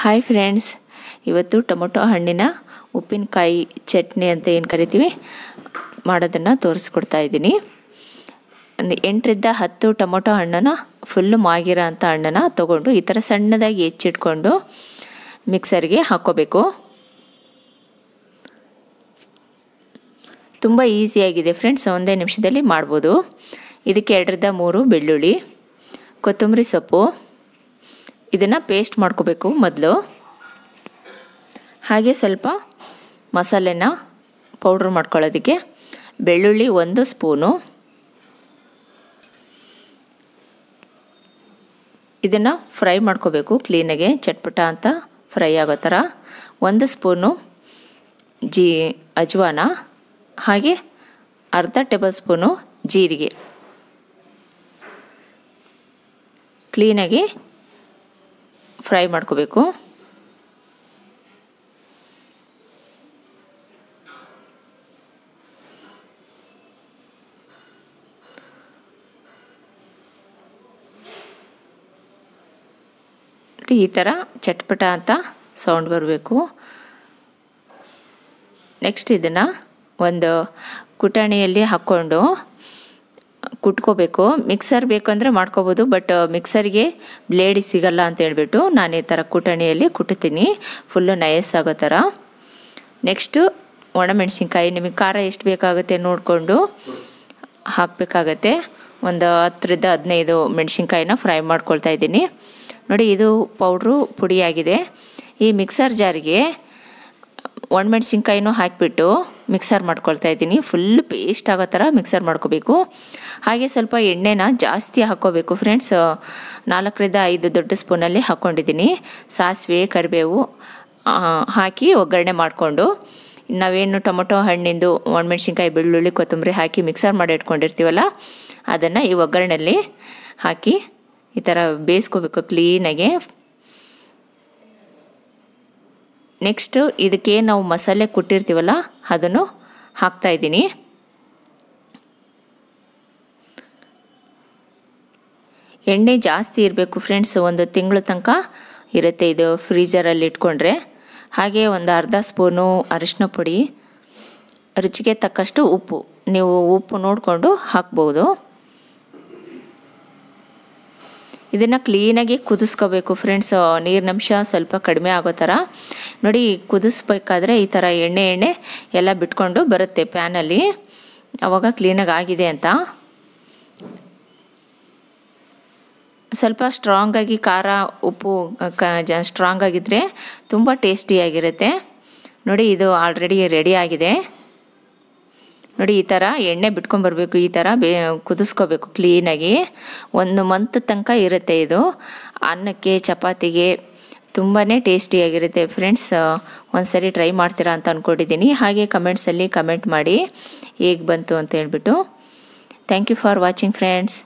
hi friends ಇವತ್ತು tomato ಹಣ್ಣಿನ ಉಪ್ಪಿನಕಾಯಿ ಚಟ್ನಿ ಅಂತ ಏನು ಕರಿತೀವಿ ಮಾಡೋದನ್ನು ತೋರಿಸ್ಕೊಡ್ತಾ ಇದ್ದೀನಿ ಒಂದು ಎಂಟರಿಂದ ಹತ್ತು ಟೊಮೊಟೊ ಹಣ್ಣನ್ನು ಫುಲ್ಲು ಮಾಗಿರೋ ಅಂಥ ಹಣ್ಣನ್ನು ತೊಗೊಂಡು ಈ ಥರ ಸಣ್ಣದಾಗಿ ಹೆಚ್ಚಿಟ್ಕೊಂಡು ಮಿಕ್ಸರ್ಗೆ ಹಾಕ್ಕೋಬೇಕು ತುಂಬ ಈಸಿಯಾಗಿದೆ ಫ್ರೆಂಡ್ಸ್ ಒಂದೇ ನಿಮಿಷದಲ್ಲಿ ಮಾಡ್ಬೋದು ಇದಕ್ಕೆ ಎರಡರಿಂದ ಮೂರು ಬೆಳ್ಳುಳ್ಳಿ ಕೊತ್ತಂಬರಿ ಸೊಪ್ಪು ಇದನ್ನು ಪೇಸ್ಟ್ ಮಾಡ್ಕೋಬೇಕು ಮೊದಲು ಹಾಗೆ ಸ್ವಲ್ಪ ಮಸಾಲೆನ ಪೌಡ್ರ್ ಮಾಡ್ಕೊಳ್ಳೋದಕ್ಕೆ ಬೆಳ್ಳುಳ್ಳಿ ಒಂದು ಸ್ಪೂನು ಇದನ್ನು ಫ್ರೈ ಮಾಡ್ಕೋಬೇಕು ಕ್ಲೀನಾಗೆ ಚಟ್ಪಟ ಅಂತ ಫ್ರೈ ಆಗೋ ಥರ ಒಂದು ಸ್ಪೂನು ಜೀ ಅಜ್ವಾನ ಹಾಗೆ ಅರ್ಧ ಟೇಬಲ್ ಸ್ಪೂನು ಜೀರಿಗೆ ಕ್ಲೀನಾಗಿ ಫ್ರೈ ಮಾಡ್ಕೋಬೇಕು ಈ ಥರ ಚಟ್ಪಟ ಅಂತ ಸೌಂಡ್ ಬರಬೇಕು ನೆಕ್ಸ್ಟ್ ಇದನ್ನು ಒಂದು ಕುಟಾಣಿಯಲ್ಲಿ ಹಾಕ್ಕೊಂಡು ಕುಟ್ಕೋಬೇಕು ಮಿಕ್ಸರ್ ಬೇಕಂದರೆ ಮಾಡ್ಕೋಬೋದು ಬಟ್ ಮಿಕ್ಸರ್ಗೆ ಬ್ಲೇಡ್ ಸಿಗಲ್ಲ ಅಂತ ಹೇಳಿಬಿಟ್ಟು ನಾನು ಈ ಥರ ಕುಟಣಿಯಲ್ಲಿ ಕುಟ್ತೀನಿ ಫುಲ್ಲು ನಯಸ್ ಆಗೋ ಥರ ನೆಕ್ಸ್ಟು ಒಣಮೆಣಸಿನ್ಕಾಯಿ ನಿಮಗೆ ಖಾರ ಎಷ್ಟು ಬೇಕಾಗುತ್ತೆ ನೋಡಿಕೊಂಡು ಹಾಕಬೇಕಾಗತ್ತೆ ಒಂದು ಹತ್ತರಿಂದ ಹದಿನೈದು ಮೆಣಸಿನ್ಕಾಯಿನ ಫ್ರೈ ಮಾಡ್ಕೊಳ್ತಾ ಇದ್ದೀನಿ ನೋಡಿ ಇದು ಪೌಡ್ರು ಪುಡಿಯಾಗಿದೆ ಈ ಮಿಕ್ಸರ್ ಜಾರಿಗೆ ಒಣಮೆಣಸಿನ್ಕಾಯಿನೂ ಹಾಕಿಬಿಟ್ಟು ಮಿಕ್ಸರ್ ಮಾಡ್ಕೊಳ್ತಾ ಇದ್ದೀನಿ ಫುಲ್ ಪೇಸ್ಟ್ ಆಗೋ ಥರ ಮಿಕ್ಸರ್ ಮಾಡ್ಕೋಬೇಕು ಹಾಗೆ ಸ್ವಲ್ಪ ಎಣ್ಣೆನ ಜಾಸ್ತಿ ಹಾಕ್ಕೋಬೇಕು ಫ್ರೆಂಡ್ಸ್ ನಾಲ್ಕರಿಂದ ಐದು ದೊಡ್ಡ ಸ್ಪೂನಲ್ಲಿ ಹಾಕ್ಕೊಂಡಿದ್ದೀನಿ ಸಾಸಿವೆ ಕರಿಬೇವು ಹಾಕಿ ಒಗ್ಗರಣೆ ಮಾಡಿಕೊಂಡು ನಾವೇನು ಟೊಮೊಟೊ ಹಣ್ಣಿಂದು ಒಣಮೆಣ್ಸಿನ್ಕಾಯಿ ಬೆಳ್ಳುಳ್ಳಿ ಕೊತ್ತಂಬರಿ ಹಾಕಿ ಮಿಕ್ಸರ್ ಮಾಡಿ ಇಟ್ಕೊಂಡಿರ್ತೀವಲ್ಲ ಅದನ್ನು ಈ ಒಗ್ಗರಣೆಯಲ್ಲಿ ಹಾಕಿ ಈ ಥರ ಬೇಯಿಸ್ಕೋಬೇಕು ಕ್ಲೀನಾಗೆ ನೆಕ್ಸ್ಟು ಇದಕ್ಕೆ ನಾವು ಮಸಾಲೆ ಕೊಟ್ಟಿರ್ತೀವಲ್ಲ ಅದನ್ನು ಹಾಕ್ತಾ ಇದ್ದೀನಿ ಎಣ್ಣೆ ಜಾಸ್ತಿ ಇರಬೇಕು ಫ್ರೆಂಡ್ಸ್ ಒಂದು ತಿಂಗಳ ತನಕ ಇರುತ್ತೆ ಇದು ಫ್ರೀಜರಲ್ಲಿ ಇಟ್ಕೊಂಡ್ರೆ ಹಾಗೆ ಒಂದು ಅರ್ಧ ಸ್ಪೂನು ಅರಿಶಿನ ಪುಡಿ ರುಚಿಗೆ ತಕ್ಕಷ್ಟು ಉಪ್ಪು ನೀವು ಉಪ್ಪು ನೋಡಿಕೊಂಡು ಹಾಕ್ಬೋದು ಇದನ್ನು ಕ್ಲೀನಾಗಿ ಕುದಿಸ್ಕೋಬೇಕು ಫ್ರೆಂಡ್ಸ್ ನೀರಿನಂಶ ಸ್ವಲ್ಪ ಕಡಿಮೆ ಆಗೋ ಥರ ನೋಡಿ ಕುದಿಸ್ಬೇಕಾದ್ರೆ ಈ ಥರ ಎಣ್ಣೆ ಎಣ್ಣೆ ಎಲ್ಲ ಬಿಟ್ಕೊಂಡು ಬರುತ್ತೆ ಪ್ಯಾನಲ್ಲಿ ಅವಾಗ ಕ್ಲೀನಾಗಿ ಆಗಿದೆ ಅಂತ ಸ್ವಲ್ಪ ಸ್ಟ್ರಾಂಗಾಗಿ ಖಾರ ಉಪ್ಪು ಕ ಸ್ಟ್ರಾಂಗ್ ಆಗಿದ್ದರೆ ತುಂಬ ಟೇಸ್ಟಿಯಾಗಿರುತ್ತೆ ನೋಡಿ ಇದು ಆಲ್ರೆಡಿ ರೆಡಿ ಆಗಿದೆ ನೋಡಿ ಈ ಥರ ಎಣ್ಣೆ ಬಿಟ್ಕೊಂಡು ಬರಬೇಕು ಈ ಥರ ಬೇ ಕುದಿಸ್ಕೋಬೇಕು ಕ್ಲೀನಾಗಿ ಒಂದು ಮಂತ್ ತನಕ ಇರುತ್ತೆ ಇದು ಅನ್ನಕ್ಕೆ ಚಪಾತಿಗೆ ತುಂಬಾ ಟೇಸ್ಟಿಯಾಗಿರುತ್ತೆ ಫ್ರೆಂಡ್ಸ್ ಒಂದು ಸರಿ ಟ್ರೈ ಮಾಡ್ತೀರಾ ಅಂತ ಅಂದ್ಕೊಂಡಿದ್ದೀನಿ ಹಾಗೆ ಕಮೆಂಟ್ಸಲ್ಲಿ ಕಮೆಂಟ್ ಮಾಡಿ ಹೇಗೆ ಬಂತು ಅಂತ ಹೇಳ್ಬಿಟ್ಟು thank you for watching friends